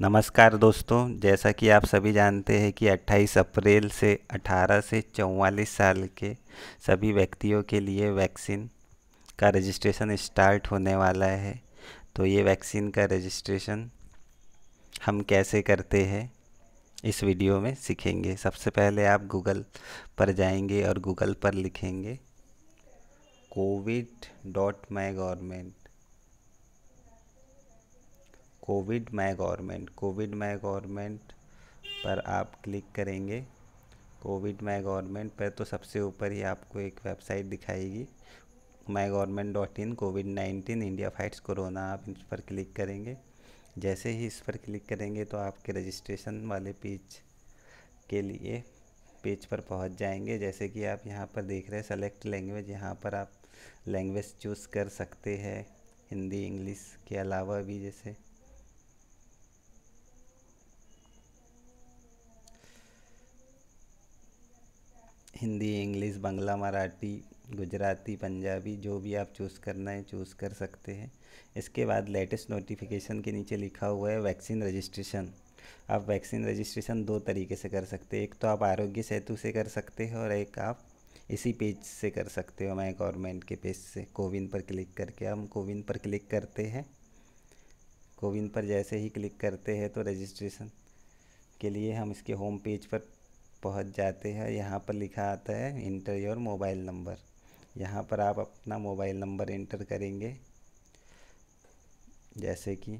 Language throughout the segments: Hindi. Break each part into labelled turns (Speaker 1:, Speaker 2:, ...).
Speaker 1: नमस्कार दोस्तों जैसा कि आप सभी जानते हैं कि 28 अप्रैल से 18 से 44 साल के सभी व्यक्तियों के लिए वैक्सीन का रजिस्ट्रेशन स्टार्ट होने वाला है तो ये वैक्सीन का रजिस्ट्रेशन हम कैसे करते हैं इस वीडियो में सीखेंगे सबसे पहले आप गूगल पर जाएंगे और गूगल पर लिखेंगे covid dot my government covid my government covid my government पर आप क्लिक करेंगे कोविड माई गवर्नमेंट पर तो सबसे ऊपर ही आपको एक वेबसाइट दिखाएगी my government dot in covid nineteen India fights corona आप इस पर क्लिक करेंगे जैसे ही इस पर क्लिक करेंगे तो आपके रजिस्ट्रेशन वाले पेज के लिए पेज पर पहुंच जाएंगे जैसे कि आप यहाँ पर देख रहे हैं सेलेक्ट लैंग्वेज यहाँ पर आप लैंग्वेज चूज़ कर सकते हैं हिंदी इंग्लिश के अलावा भी जैसे हिंदी इंग्लिश बंगला मराठी गुजराती पंजाबी जो भी आप चूज़ करना है चूज़ कर सकते हैं इसके बाद लेटेस्ट नोटिफिकेशन के नीचे लिखा हुआ है वैक्सीन रजिस्ट्रेशन आप वैक्सीन रजिस्ट्रेशन दो तरीके से कर सकते हैं एक तो आप आरोग्य सेतु से कर सकते हो और एक आप इसी पेज से कर सकते हो मैं गवर्नमेंट के पेज से कोविन पर क्लिक करके हम कोविन पर क्लिक करते हैं कोविन पर जैसे ही क्लिक करते हैं तो रजिस्ट्रेशन के लिए हम इसके होम पेज पर पहुंच जाते हैं यहाँ पर लिखा आता है इंटर योर मोबाइल नंबर यहाँ पर आप अपना मोबाइल नंबर इंटर करेंगे जैसे कि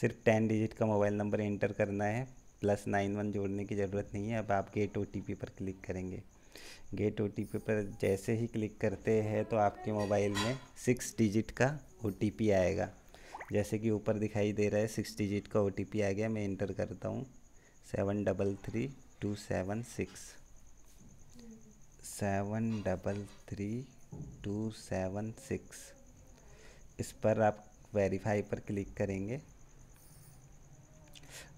Speaker 1: सिर्फ टेन डिजिट का मोबाइल नंबर इंटर करना है प्लस नाइन वन जोड़ने की ज़रूरत नहीं है अब आप गेट ओ पर क्लिक करेंगे गेट ओ पर जैसे ही क्लिक करते हैं तो आपके मोबाइल में सिक्स डिजिट का ओ आएगा जैसे कि ऊपर दिखाई दे रहा है सिक्स डिजिट का ओ आ गया मैं इंटर करता हूँ seven double three two seven six seven double three two seven six इस पर आप वेरीफाई पर क्लिक करेंगे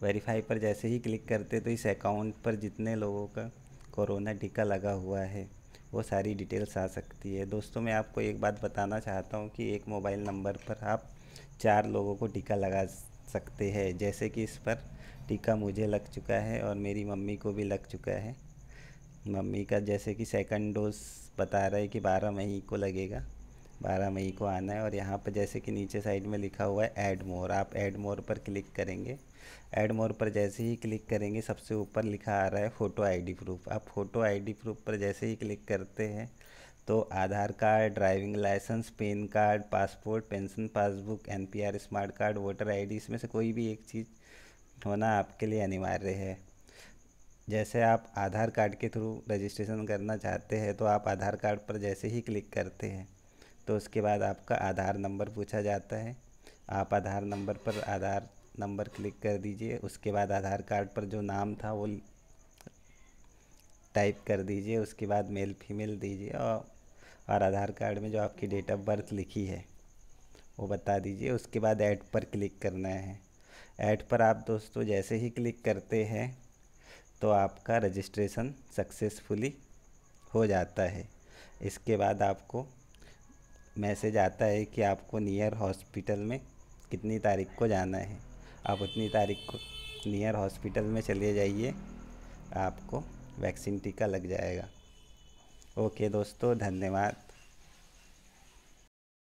Speaker 1: वेरीफाई पर जैसे ही क्लिक करते तो इस अकाउंट पर जितने लोगों का कोरोना टीका लगा हुआ है वो सारी डिटेल्स आ सकती है दोस्तों मैं आपको एक बात बताना चाहता हूँ कि एक मोबाइल नंबर पर आप चार लोगों को टीका लगा सकते हैं जैसे कि इस पर टीका मुझे लग चुका है और मेरी मम्मी को भी लग चुका है मम्मी का जैसे कि सेकंड डोज बता रहा है कि बारह मई को लगेगा बारह मई को आना है और यहाँ पर जैसे कि नीचे साइड में लिखा हुआ है ऐड मोर आप ऐड मोर पर क्लिक करेंगे ऐड मोर पर जैसे ही क्लिक करेंगे सबसे ऊपर लिखा आ रहा है फ़ोटो आईडी प्रूफ आप फ़ोटो आईडी प्रूफ पर जैसे ही क्लिक करते हैं तो Aadhaar card driving licence PAN card passport pension passbook NPR smart card voter ID इसमें से कोई भी एक चीज़ होना आपके लिए अनिवार्य है जैसे आप आधार कार्ड के थ्रू रजिस्ट्रेशन करना चाहते हैं तो आप आधार कार्ड पर जैसे ही क्लिक करते हैं तो उसके बाद आपका आधार नंबर पूछा जाता है आप आधार नंबर पर आधार नंबर क्लिक कर दीजिए उसके बाद आधार कार्ड पर जो नाम था वो टाइप कर दीजिए उसके बाद मेल फीमेल दीजिए और और आधार कार्ड में जो आपकी डेट ऑफ बर्थ लिखी है वो बता दीजिए उसके बाद ऐड पर क्लिक करना है ऐड पर आप दोस्तों जैसे ही क्लिक करते हैं तो आपका रजिस्ट्रेशन सक्सेसफुली हो जाता है इसके बाद आपको मैसेज आता है कि आपको नियर हॉस्पिटल में कितनी तारीख को जाना है आप उतनी तारीख को नियर हॉस्पिटल में चले जाइए आपको वैक्सीन टीका लग जाएगा ओके दोस्तों धन्यवाद